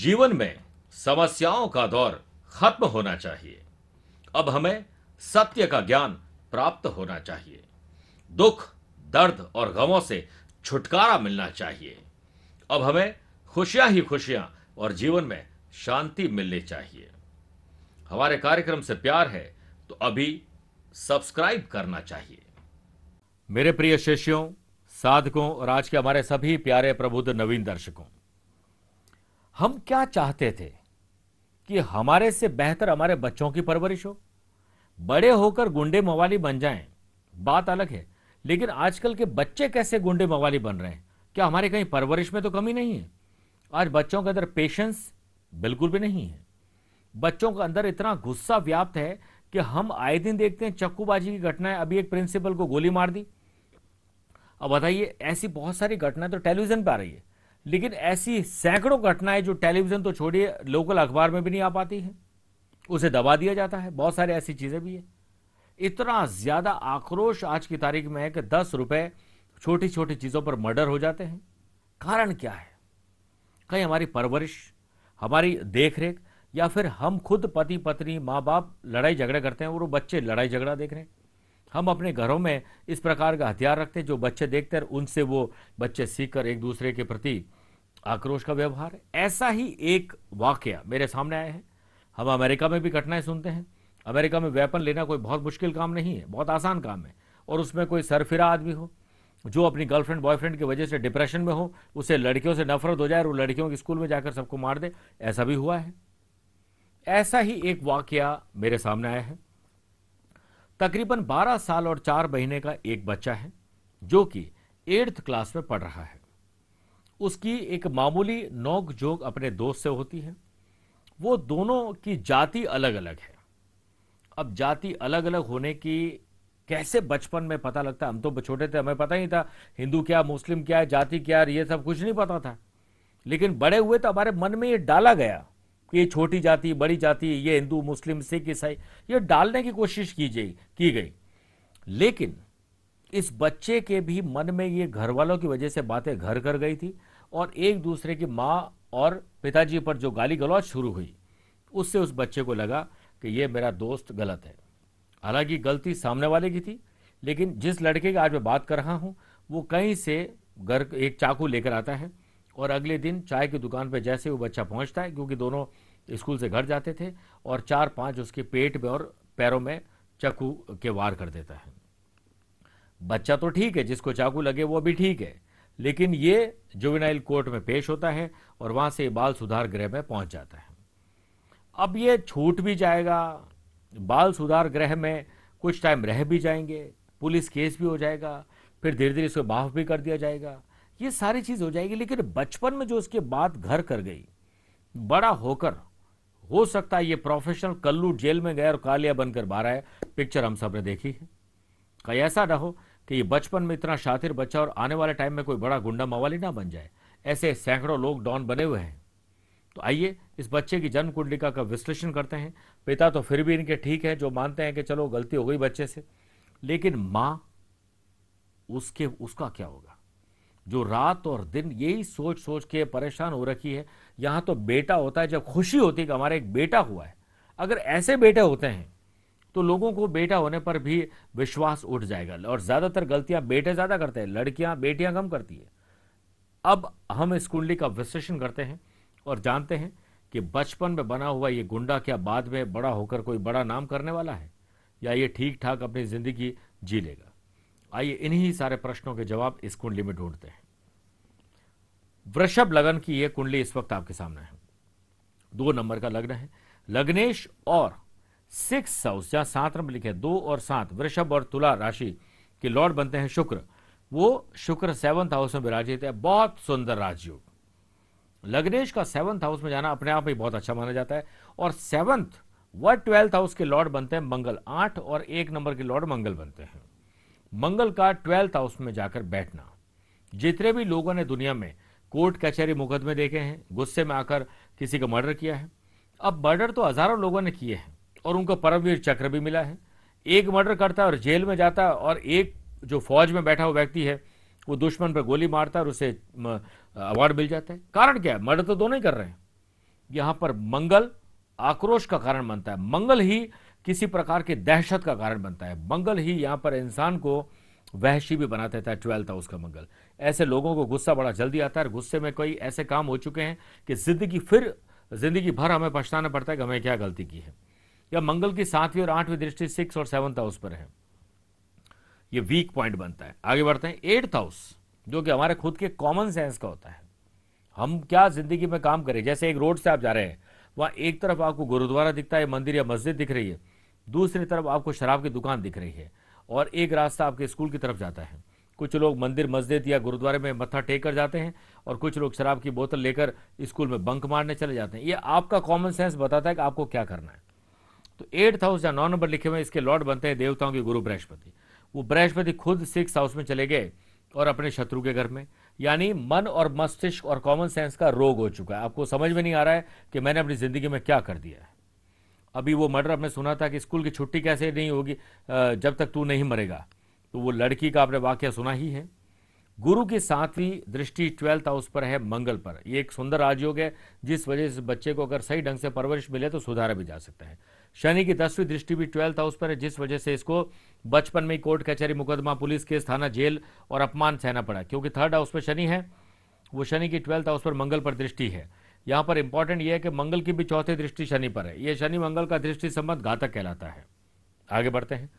जीवन में समस्याओं का दौर खत्म होना चाहिए अब हमें सत्य का ज्ञान प्राप्त होना चाहिए दुख दर्द और गमों से छुटकारा मिलना चाहिए अब हमें खुशियां ही खुशियां और जीवन में शांति मिलनी चाहिए हमारे कार्यक्रम से प्यार है तो अभी सब्सक्राइब करना चाहिए मेरे प्रिय शिष्यों साधकों और आज के हमारे सभी प्यारे प्रबुद्ध नवीन दर्शकों हम क्या चाहते थे कि हमारे से बेहतर हमारे बच्चों की परवरिश हो बड़े होकर गुंडे मवाली बन जाएं बात अलग है लेकिन आजकल के बच्चे कैसे गुंडे मवाली बन रहे हैं क्या हमारे कहीं परवरिश में तो कमी नहीं है आज बच्चों के अंदर पेशेंस बिल्कुल भी नहीं है बच्चों के अंदर इतना गुस्सा व्याप्त है कि हम आए दिन देखते हैं चक्कूबाजी की घटनाएं अभी एक प्रिंसिपल को गोली मार दी अब बताइए ऐसी बहुत सारी घटनाएं तो टेलीविजन पर आ रही है लेकिन ऐसी सैकड़ों घटनाएं जो टेलीविजन तो छोड़िए लोकल अखबार में भी नहीं आ पाती है उसे दबा दिया जाता है बहुत सारी ऐसी चीजें भी है इतना ज्यादा आक्रोश आज की तारीख में है कि दस रुपए छोटी छोटी चीजों पर मर्डर हो जाते हैं कारण क्या है कहीं हमारी परवरिश हमारी देख रेख या फिर हम खुद पति पत्नी माँ बाप लड़ाई झगड़े करते हैं और वो बच्चे लड़ाई झगड़ा देख रहे हैं हम अपने घरों में इस प्रकार का हथियार रखते हैं जो बच्चे देखते हैं उनसे वो बच्चे सीख कर एक दूसरे के प्रति आक्रोश का व्यवहार ऐसा ही एक वाक्य मेरे सामने आया है हम अमेरिका में भी घटनाएं सुनते हैं अमेरिका में वेपन लेना कोई बहुत मुश्किल काम नहीं है बहुत आसान काम है और उसमें कोई सरफिरा आदमी हो जो अपनी गर्लफ्रेंड बॉयफ्रेंड की वजह से डिप्रेशन में हो उसे लड़कियों से नफरत हो जाए और वो लड़कियों के स्कूल में जाकर सबको मार दे ऐसा भी हुआ है ऐसा ही एक वाक्य मेरे सामने आया है तकरीबन 12 साल और चार महीने का एक बच्चा है जो कि एट्थ क्लास में पढ़ रहा है उसकी एक मामूली नोक जोक अपने दोस्त से होती है वो दोनों की जाति अलग अलग है अब जाति अलग अलग होने की कैसे बचपन में पता लगता हम तो छोटे थे हमें पता ही था हिंदू क्या मुस्लिम क्या जाति क्या ये सब कुछ नहीं पता था लेकिन बड़े हुए तो हमारे मन में ये डाला गया कि ये छोटी जाति बड़ी जाति ये हिंदू मुस्लिम सिख ईसाई ये डालने की कोशिश की गई की गई लेकिन इस बच्चे के भी मन में ये घर वालों की वजह से बातें घर कर गई थी और एक दूसरे की माँ और पिताजी पर जो गाली गलौज शुरू हुई उससे उस बच्चे को लगा कि ये मेरा दोस्त गलत है हालांकि गलती सामने वाले की थी लेकिन जिस लड़के की आज मैं बात कर रहा हूँ वो कहीं से घर एक चाकू लेकर आता है और अगले दिन चाय की दुकान पर जैसे वो बच्चा पहुँचता है क्योंकि दोनों स्कूल से घर जाते थे और चार पाँच उसके पेट में और पैरों में चाकू के वार कर देता है बच्चा तो ठीक है जिसको चाकू लगे वो अभी ठीक है लेकिन ये जुवेनाइल कोर्ट में पेश होता है और वहां से बाल सुधार गृह में पहुंच जाता है अब ये छूट भी जाएगा बाल सुधार गृह में कुछ टाइम रह भी जाएंगे पुलिस केस भी हो जाएगा फिर धीरे धीरे इसको माफ भी कर दिया जाएगा ये सारी चीज़ हो जाएगी लेकिन बचपन में जो उसके बाद घर कर गई बड़ा होकर हो सकता है ये प्रोफेशनल कल्लू जेल में गया और कालिया बनकर बाहर आया पिक्चर हम सब ने देखी है कहीं ऐसा ना हो कि ये बचपन में इतना शातिर बच्चा और आने वाले टाइम में कोई बड़ा गुंडा मवाली ना बन जाए ऐसे सैकड़ों लोग डॉन बने हुए हैं तो आइए इस बच्चे की जन्म कुंडलिका का विश्लेषण करते हैं पिता तो फिर भी इनके ठीक है जो मानते हैं कि चलो गलती हो गई बच्चे से लेकिन माँ उसके उसका क्या होगा जो रात और दिन यही सोच सोच के परेशान हो रखी है यहाँ तो बेटा होता है जब खुशी होती है कि हमारा एक बेटा हुआ है अगर ऐसे बेटे होते हैं तो लोगों को बेटा होने पर भी विश्वास उठ जाएगा और ज्यादातर गलतियां बेटे ज्यादा करते हैं लड़कियां बेटियां कम करती है अब हम इस कुंडली का विश्लेषण करते हैं और जानते हैं कि बचपन में बना हुआ ये गुंडा क्या बाद में बड़ा होकर कोई बड़ा नाम करने वाला है या ये ठीक ठाक अपनी जिंदगी जी लेगा आइए इन्हीं सारे प्रश्नों के जवाब इस कुंडली में ढूंढते हैं वृषभ लगन की यह कुंडली इस वक्त आपके सामने है दो नंबर का लग्न है लग्नेश और सिक्स हाउस जहां सात नंबर लिखे दो और सात वृषभ और तुला राशि के लॉर्ड बनते हैं शुक्र वो शुक्र सेवंथ हाउस में विराजित है बहुत सुंदर राजयोग लग्नेश का सेवंथ हाउस में जाना अपने आप ही बहुत अच्छा माना जाता है और सेवंथ व ट्वेल्थ हाउस के लॉर्ड बनते हैं मंगल आठ और एक नंबर के लॉर्ड मंगल बनते हैं मंगल का ट्वेल्थ हाउस में जाकर बैठना जितने भी लोगों ने दुनिया में कोर्ट कचहरी मुकदमे देखे हैं गुस्से में आकर किसी का मर्डर किया है अब मर्डर तो हजारों लोगों ने किए हैं और उनको परमवीर चक्र भी मिला है एक मर्डर करता और जेल में जाता और एक जो फौज में बैठा हुआ व्यक्ति है वो दुश्मन पर गोली मारता और उसे अवार्ड मिल जाता है कारण क्या है मर्डर तो दोनों ही कर रहे हैं यहां पर मंगल आक्रोश का कारण बनता है मंगल ही किसी प्रकार के दहशत का कारण बनता है मंगल ही यहां पर इंसान को वहशी भी बना देता है ट्वेल्थ हाउस का मंगल ऐसे लोगों को गुस्सा बड़ा जल्दी आता है गुस्से में कई ऐसे काम हो चुके हैं कि जिंदगी फिर जिंदगी भर हमें पछताना पड़ता है कि हमें क्या गलती की है या मंगल की सातवीं और आठवीं दृष्टि सिक्स और सेवंथ हाउस पर है ये वीक पॉइंट बनता है आगे बढ़ते हैं एट्थ हाउस जो कि हमारे खुद के कॉमन सेंस का होता है हम क्या जिंदगी में काम करें जैसे एक रोड से आप जा रहे हैं वहां एक तरफ आपको गुरुद्वारा दिखता है मंदिर या मस्जिद दिख रही है दूसरी तरफ आपको शराब की दुकान दिख रही है और एक रास्ता आपके स्कूल की तरफ जाता है कुछ लोग मंदिर मस्जिद या गुरुद्वारे में मत्था टेक कर जाते हैं और कुछ लोग शराब की बोतल लेकर स्कूल में बंक मारने चले जाते हैं ये आपका कॉमन सेंस बताता है कि आपको क्या करना है तो एट्थ हाउस जहाँ नौ नंबर लिखे हुए इसके लॉर्ड बनते हैं देवताओं के गुरु बृहस्पति वो बृहस्पति खुद सिक्स हाउस में चले गए और अपने शत्रु के घर में यानी मन और मस्तिष्क और कॉमन सेंस का रोग हो चुका है आपको समझ में नहीं आ रहा है कि मैंने अपनी ज़िंदगी में क्या कर दिया है अभी वो मर्डर आपने सुना था कि स्कूल की छुट्टी कैसे नहीं होगी जब तक तू नहीं मरेगा तो वो लड़की का आपने वाक्य सुना ही है गुरु की सातवीं दृष्टि ट्वेल्थ हाउस पर है मंगल पर ये एक सुंदर राजयोग है जिस वजह से बच्चे को अगर सही ढंग से परवरिश मिले तो सुधारा भी जा सकता है शनि की दसवीं दृष्टि भी ट्वेल्थ हाउस पर है जिस वजह से इसको बचपन में ही कोर्ट कचहरी मुकदमा पुलिस केस थाना जेल और अपमान सहना पड़ा क्योंकि थर्ड हाउस पर शनि है वो शनि की ट्वेल्थ हाउस पर मंगल पर दृष्टि है यहाँ पर इंपॉर्टेंट यह है कि मंगल की भी चौथी दृष्टि शनि पर है यह शनि मंगल का दृष्टि संबंध घातक कहलाता है आगे बढ़ते हैं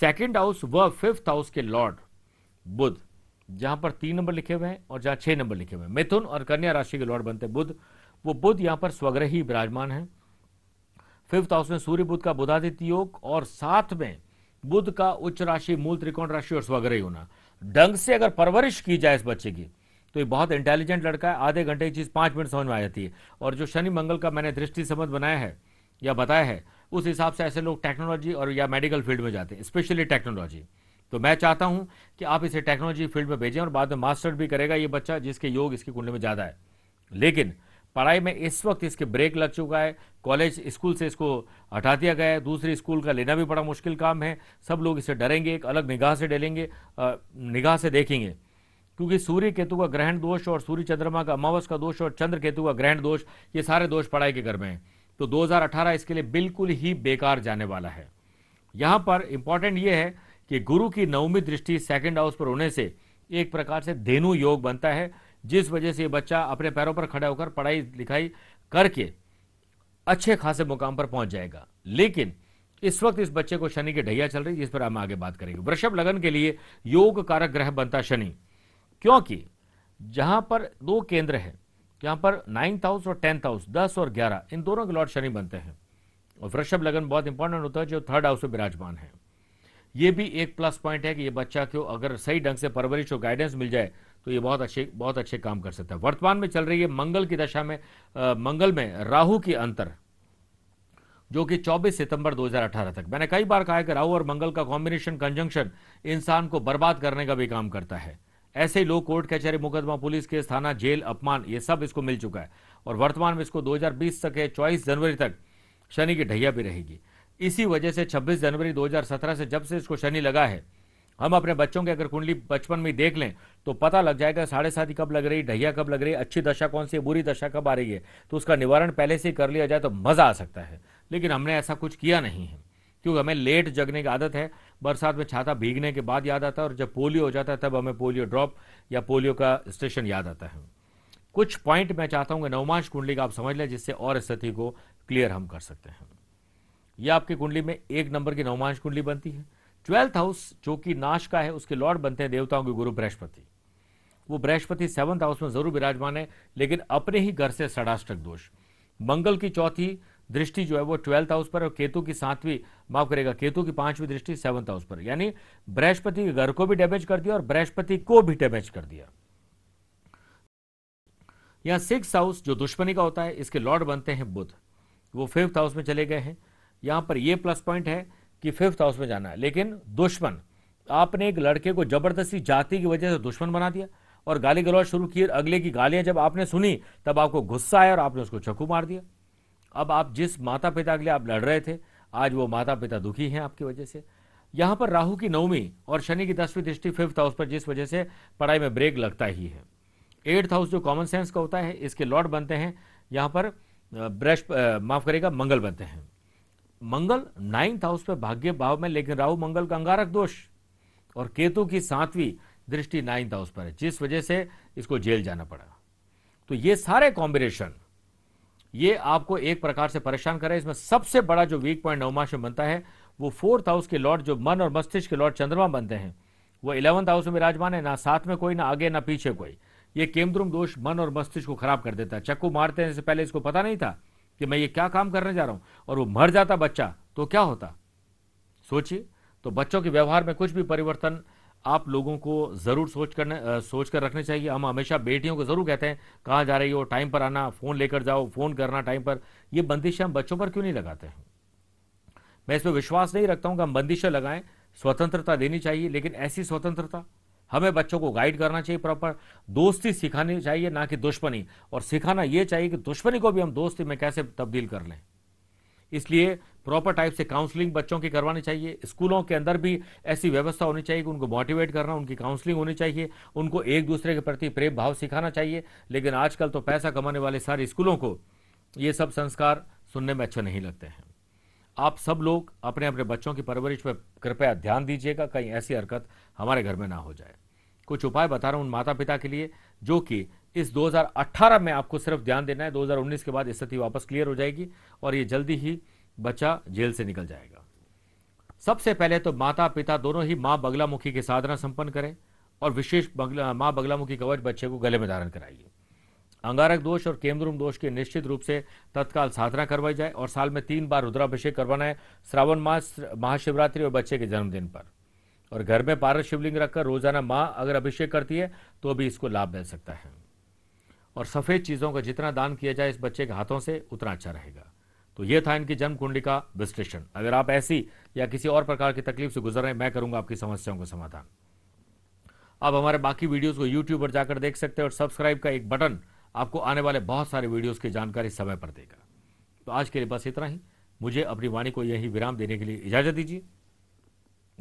सेकेंड हाउस व फिफ्थ हाउस के लॉर्ड बुद्ध जहां पर तीन नंबर लिखे हुए हैं और जहां छह नंबर लिखे हुए हैं मिथुन और कन्या राशि के लॉर्ड बनते बुद्ध वो बुद्ध यहां पर स्वग्रही विराजमान है फिफ्थ हाउस में सूर्य बुद्ध का बुधादित्य योग और साथ में बुद्ध का उच्च राशि मूल त्रिकोण राशि और स्वग्रही होना ढंग से अगर परवरिश की जाए इस बच्चे की तो ये बहुत इंटेलिजेंट लड़का है आधे घंटे की चीज़ पाँच मिनट समझ में आ जाती है और जो शनि मंगल का मैंने दृष्टि संबंध बनाया है या बताया है उस हिसाब से ऐसे लोग टेक्नोलॉजी और या मेडिकल फील्ड में जाते हैं स्पेशली टेक्नोलॉजी तो मैं चाहता हूं कि आप इसे टेक्नोलॉजी फील्ड में भेजें और बाद में मास्टर भी करेगा ये बच्चा जिसके योग इसकी कुंडली में ज़्यादा है लेकिन पढ़ाई में इस वक्त इसके ब्रेक लग चुका है कॉलेज स्कूल से इसको हटा दिया गया है दूसरे स्कूल का लेना भी बड़ा मुश्किल काम है सब लोग इसे डरेंगे एक अलग निगाह से डलेंगे निगाह से देखेंगे क्योंकि सूर्य केतु का ग्रहण दोष और सूर्य चंद्रमा का अमावस का दोष और चंद्र केतु का ग्रहण दोष ये सारे दोष पढ़ाई के घर में हैं तो 2018 इसके लिए बिल्कुल ही बेकार जाने वाला है यहाँ पर इम्पॉर्टेंट ये है कि गुरु की नवमी दृष्टि सेकेंड हाउस पर होने से एक प्रकार से धेनु योग बनता है जिस वजह से ये बच्चा अपने पैरों पर खड़ा होकर पढ़ाई लिखाई करके अच्छे खासे मुकाम पर पहुंच जाएगा लेकिन इस वक्त इस बच्चे को शनि की ढैया चल रही है जिस पर हम आगे बात करेंगे वृषभ लगन के लिए योग कारक ग्रह बनता शनि क्योंकि जहां पर दो केंद्र है यहां पर नाइन्थ हाउस और टेंथ हाउस दस और ग्यारह इन दोनों के लॉर्ड शनि बनते हैं और वृषभ लगन बहुत इंपॉर्टेंट होता है जो थर्ड हाउस में विराजमान है ये भी एक प्लस पॉइंट है कि ये बच्चा को अगर सही ढंग से परवरिश और गाइडेंस मिल जाए तो ये बहुत अच्छे बहुत अच्छे काम कर सकता है वर्तमान में चल रही है मंगल की दशा में आ, मंगल में राहु की अंतर जो कि 24 सितंबर 2018 तक मैंने कई बार कहा है कि राहु और मंगल का कॉम्बिनेशन कंजंक्शन इंसान को बर्बाद करने का भी काम करता है ऐसे ही लोग कोर्ट कचहरी मुकदमा पुलिस केस थाना जेल अपमान ये सब इसको मिल चुका है और वर्तमान में इसको 2020 तक है चौबीस जनवरी तक शनि की ढैया भी रहेगी इसी वजह से 26 जनवरी 2017 से जब से इसको शनि लगा है हम अपने बच्चों की अगर कुंडली बचपन में देख लें तो पता लग जाएगा साढ़े साथी कब लग रही ढैया कब लग रही अच्छी दशा कौन सी बुरी दशा कब आ रही है तो उसका निवारण पहले से कर लिया जाए तो मज़ा आ सकता है लेकिन हमने ऐसा कुछ किया नहीं है क्योंकि हमें लेट जगने की आदत है बरसात में छाता भीगने के बाद याद आता है और जब पोलियो हो जाता है तब हमें पोलियो ड्रॉप या पोलियो का स्टेशन याद आता है कुछ पॉइंट मैं चाहता हूँ कि नवमांश कुंडली का आप समझ लें जिससे और स्थिति को क्लियर हम कर सकते हैं यह आपकी कुंडली में एक नंबर की नवमांश कुंडली बनती है ट्वेल्थ हाउस जो कि नाश का है उसके लॉर्ड बनते हैं देवताओं के गुरु बृहस्पति वो बृहस्पति सेवंथ हाउस में जरूर विराजमान है लेकिन अपने ही घर से षडाष्टक दोष मंगल की चौथी दृष्टि जो है वो ट्वेल्थ हाउस पर और केतु की सातवीं माफ करेगा केतु की पांचवी दृष्टि सेवंथ हाउस पर यानी बृहस्पति के घर को भी डैमेज कर दिया और बृहस्पति को भी डैमेज कर दिया यहां सिक्स हाउस जो दुश्मनी का होता है इसके लॉर्ड बनते हैं बुध वो फिफ्थ हाउस में चले गए हैं यहां पर ये प्लस पॉइंट है कि फिफ्थ हाउस में जाना है लेकिन दुश्मन आपने एक लड़के को जबरदस्ती जाति की वजह से दुश्मन बना दिया और गाली गलौज शुरू की अगले की गालियां जब आपने सुनी तब आपको गुस्सा आया और आपने उसको चक्कू मार दिया अब आप जिस माता पिता के लिए आप लड़ रहे थे आज वो माता पिता दुखी हैं आपकी वजह से यहां पर राहु की नवमी और शनि की दसवीं दृष्टि फिफ्थ हाउस पर जिस वजह से पढ़ाई में ब्रेक लगता ही है एट्थ हाउस जो कॉमन सेंस का होता है इसके लॉर्ड बनते हैं यहां पर ब्रश माफ करेगा मंगल बनते हैं मंगल नाइन्थ हाउस पे भाग्य भाव में लेकिन राहु मंगल का अंगारक दोष और केतु की सातवीं दृष्टि नाइन्थ हाउस पर है जिस वजह से इसको जेल जाना पड़ा तो ये सारे कॉम्बिनेशन ये आपको एक प्रकार से परेशान करे इसमें सबसे बड़ा जो वीक पॉइंट नवमाश में बनता है वो फोर्थ हाउस के लॉर्ड जो मन और मस्तिष्क के लॉर्ड चंद्रमा बनते हैं वो इलेवंथ हाउस में विराजमान है ना साथ में कोई ना आगे ना पीछे कोई ये केमद्रुम दोष मन और मस्तिष्क को खराब कर देता है चक्कू मारते हैं इससे पहले इसको पता नहीं था कि मैं ये क्या काम करने जा रहा हूँ और वो मर जाता बच्चा तो क्या होता सोचिए तो बच्चों के व्यवहार में कुछ भी परिवर्तन आप लोगों को ज़रूर सोच करने सोच कर रखने चाहिए हम हमेशा बेटियों को ज़रूर कहते हैं कहाँ जा रही हो टाइम पर आना फ़ोन लेकर जाओ फ़ोन करना टाइम पर ये बंदिशें हम बच्चों पर क्यों नहीं लगाते हैं मैं इस पर विश्वास नहीं रखता हूँ कि हम बंदिशें लगाएं स्वतंत्रता देनी चाहिए लेकिन ऐसी स्वतंत्रता हमें बच्चों को गाइड करना चाहिए प्रॉपर दोस्ती सिखानी चाहिए ना कि दुश्मनी और सिखाना ये चाहिए कि दुश्मनी को भी हम दोस्ती में कैसे तब्दील कर लें इसलिए प्रॉपर टाइप से काउंसलिंग बच्चों की करवानी चाहिए स्कूलों के अंदर भी ऐसी व्यवस्था होनी चाहिए कि उनको मोटिवेट करना उनकी काउंसलिंग होनी चाहिए उनको एक दूसरे के प्रति प्रेम भाव सिखाना चाहिए लेकिन आजकल तो पैसा कमाने वाले सारे स्कूलों को ये सब संस्कार सुनने में अच्छे नहीं लगते हैं आप सब लोग अपने अपने बच्चों की परवरिश पर कृपया ध्यान दीजिएगा कहीं ऐसी हरकत हमारे घर में ना हो जाए कुछ उपाय बता रहा हूं उन माता पिता के लिए जो कि इस 2018 में आपको सिर्फ ध्यान देना है 2019 के बाद स्थिति वापस क्लियर हो जाएगी और ये जल्दी ही बच्चा जेल से निकल जाएगा सबसे पहले तो माता पिता दोनों ही माँ बगलामुखी की साधना संपन्न करें और विशेष बगला, माँ बगलामुखी कवच बच्चे को गले में धारण कराइए अंगारक दोष और केमद्रुम दोष की निश्चित रूप से तत्काल साधना करवाई जाए और साल में तीन बार रुद्राभिषेक करवाना है श्रावण मास महाशिवरात्रि और बच्चे के जन्मदिन पर और घर में पारस शिवलिंग रखकर रोजाना माँ अगर अभिषेक करती है तो भी इसको लाभ मिल सकता है और सफ़ेद चीज़ों का जितना दान किया जाए इस बच्चे के हाथों से उतना अच्छा रहेगा तो यह था इनकी जन्म कुंडली का विश्लेषण अगर आप ऐसी या किसी और प्रकार की तकलीफ से गुजर रहे हैं मैं करूंगा आपकी समस्याओं का समाधान आप हमारे बाकी वीडियोस को यूट्यूब पर जाकर देख सकते हैं और सब्सक्राइब का एक बटन आपको आने वाले बहुत सारे वीडियोस की जानकारी समय पर देगा तो आज के लिए बस इतना ही मुझे अपनी वाणी को यही विराम देने के लिए इजाजत दीजिए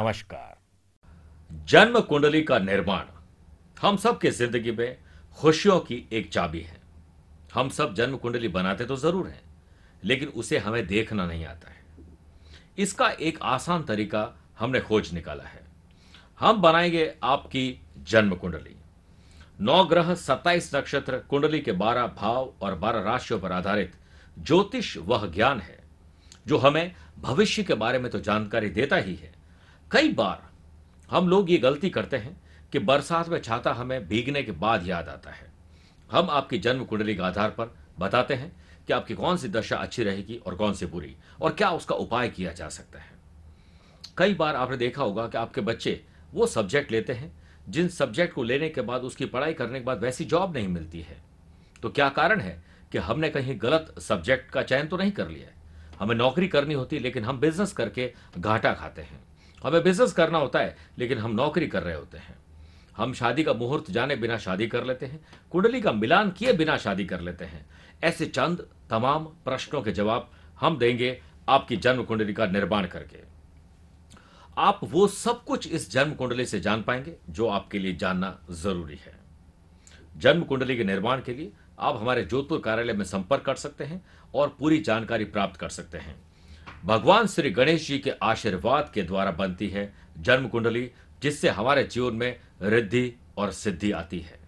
नमस्कार जन्म कुंडली का निर्माण हम सबके जिंदगी में खुशियों की एक चाबी है हम सब जन्म कुंडली बनाते तो जरूर हैं लेकिन उसे हमें देखना नहीं आता है इसका एक आसान तरीका हमने खोज निकाला है हम बनाएंगे आपकी जन्म कुंडली नौ ग्रह सत्ताईस नक्षत्र कुंडली के बारह भाव और बारह राशियों पर आधारित ज्योतिष वह ज्ञान है जो हमें भविष्य के बारे में तो जानकारी देता ही है कई बार हम लोग ये गलती करते हैं कि बरसात में छाता हमें भीगने के बाद याद आता है हम आपकी जन्म कुंडली के आधार पर बताते हैं कि आपकी कौन सी दशा अच्छी रहेगी और कौन सी बुरी और क्या उसका उपाय किया जा सकता है कई बार आपने देखा होगा कि आपके बच्चे वो सब्जेक्ट लेते हैं जिन सब्जेक्ट को लेने के बाद उसकी पढ़ाई करने के बाद वैसी जॉब नहीं मिलती है तो क्या कारण है कि हमने कहीं गलत सब्जेक्ट का चयन तो नहीं कर लिया है हमें नौकरी करनी होती है लेकिन हम बिजनेस करके घाटा खाते हैं हमें बिजनेस करना होता है लेकिन हम नौकरी कर रहे होते हैं हम शादी का मुहूर्त जाने बिना शादी कर लेते हैं कुंडली का मिलान किए बिना शादी कर लेते हैं ऐसे चंद तमाम प्रश्नों के जवाब हम देंगे आपकी जन्म कुंडली का निर्माण करके आप वो सब कुछ इस जन्म कुंडली से जान पाएंगे जो आपके लिए जानना जरूरी है जन्म कुंडली के निर्माण के लिए आप हमारे जोधपुर कार्यालय में संपर्क कर सकते हैं और पूरी जानकारी प्राप्त कर सकते हैं भगवान श्री गणेश जी के आशीर्वाद के द्वारा बनती है जन्म कुंडली जिससे हमारे जीवन में रिद्धि और सिद्धि आती है